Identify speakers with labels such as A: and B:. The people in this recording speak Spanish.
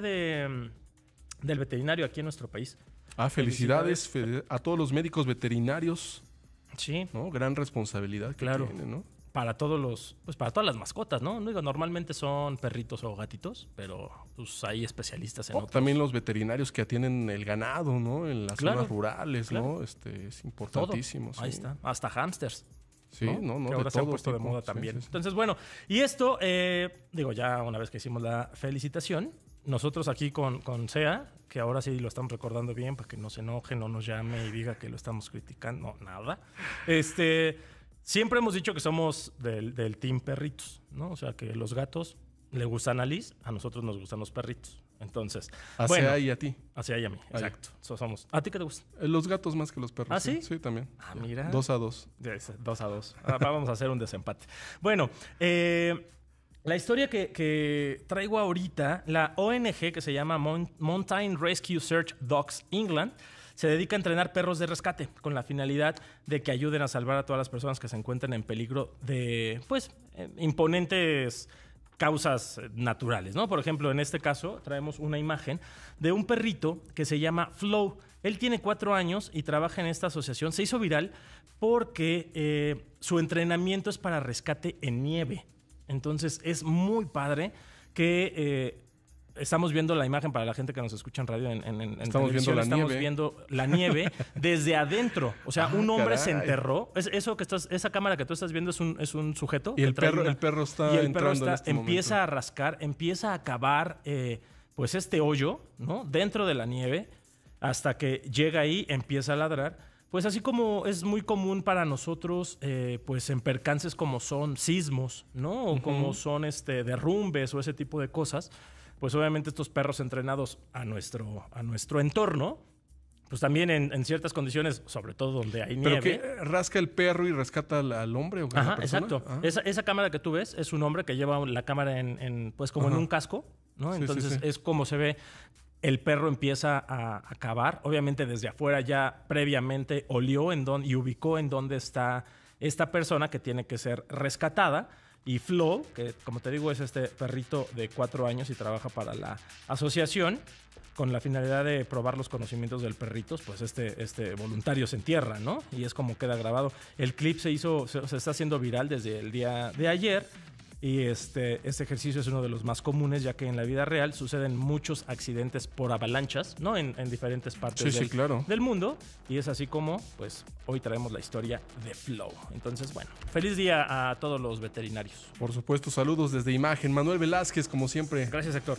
A: de, mm, del veterinario aquí en nuestro país. Ah, felicidades,
B: a todos los médicos veterinarios. Sí. ¿no? Gran responsabilidad que claro. ¿no? Para todos los,
A: pues para todas las mascotas, ¿no? Digo, normalmente son perritos o gatitos, pero pues hay
B: especialistas en También los veterinarios que atienden el ganado, ¿no? En las zonas rurales, ¿no? Este es importantísimo. Ahí está.
A: Hasta hamsters. Sí, no, no, ahora se puesto de moda también. Entonces, bueno, y esto, eh, digo, ya una vez que hicimos la felicitación, nosotros aquí con, con SEA, que ahora sí lo estamos recordando bien para que no se enoje, no nos llame y diga que lo estamos criticando, no, nada. Este, siempre hemos dicho que somos del, team perritos, ¿no? O sea, que los gatos le gustan a Liz, a nosotros nos gustan los perritos. Entonces, A Sea y a ti. Sea y a mí, exacto. somos.
B: ¿A ti qué te gusta? Eh, los gatos más que
A: los perros. ¿Ah, sí? Sí, también. Ah, mira. Dos a dos. dos a dos. Ah, vamos a hacer un desempate. Bueno, eh la historia que, traigo ahorita, la ONG que se llama Mountain Rescue Search Dogs England, se dedica a entrenar perros de rescate con la finalidad de que ayuden a salvar a todas las personas que se encuentren en peligro de, pues, eh, imponentes causas naturales, ¿no? Por ejemplo, en este caso traemos una imagen de un perrito que se llama Flow. Él tiene cuatro años y trabaja en esta asociación. Se hizo viral porque eh, su entrenamiento es para rescate en nieve. Entonces es muy padre que eh, estamos viendo la imagen para la gente que nos escucha en radio en, estamos Viendo la estamos nieve. viendo la nieve desde adentro. O sea, ah, un hombre se enterró. Es, eso que estás, esa cámara que tú estás viendo es un, sujeto. Y el perro, el perro está el este perro empieza a rascar, empieza a cavar eh, pues este hoyo, ¿no? Dentro de la nieve, hasta que llega ahí, empieza a ladrar pues así como es muy común para nosotros, eh, pues en percances como son sismos, ¿no? O como son este, derrumbes o ese tipo de cosas, pues obviamente estos perros entrenados a nuestro, a nuestro entorno, pues también en, ciertas condiciones, sobre todo donde hay nieve. ¿Pero
B: eh, rasca el perro y rescata al, hombre o a la persona? exacto. Ajá. Ah.
A: Esa, esa, cámara que tú ves es un hombre que lleva la cámara en, pues como en un casco, ¿no? Entonces es como se ve el perro empieza a, acabar cavar. Obviamente desde afuera ya previamente olió en dónde y ubicó en dónde está esta persona que tiene que ser rescatada. Y Flo, que como te digo es este perrito de cuatro años y trabaja para la asociación, con la finalidad de probar los conocimientos del perrito, pues este, este voluntario se entierra, ¿no? Y es como queda grabado. El clip se hizo, se está haciendo viral desde el día de ayer. Y este, este ejercicio es uno de los más comunes, ya que en la vida real suceden muchos accidentes por avalanchas, ¿no? En, diferentes partes del, sí, del mundo. Y es así como, pues, hoy traemos la historia de Flow. Entonces, bueno, feliz día a todos los
B: veterinarios. Por supuesto, saludos desde Imagen. Manuel Velázquez, como siempre. Gracias, Héctor.